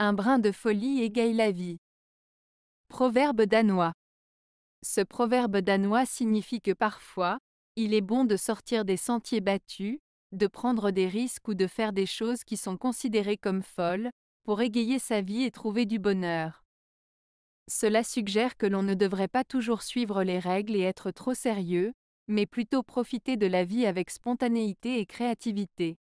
Un brin de folie égaye la vie. Proverbe danois. Ce proverbe danois signifie que parfois, il est bon de sortir des sentiers battus, de prendre des risques ou de faire des choses qui sont considérées comme folles, pour égayer sa vie et trouver du bonheur. Cela suggère que l'on ne devrait pas toujours suivre les règles et être trop sérieux, mais plutôt profiter de la vie avec spontanéité et créativité.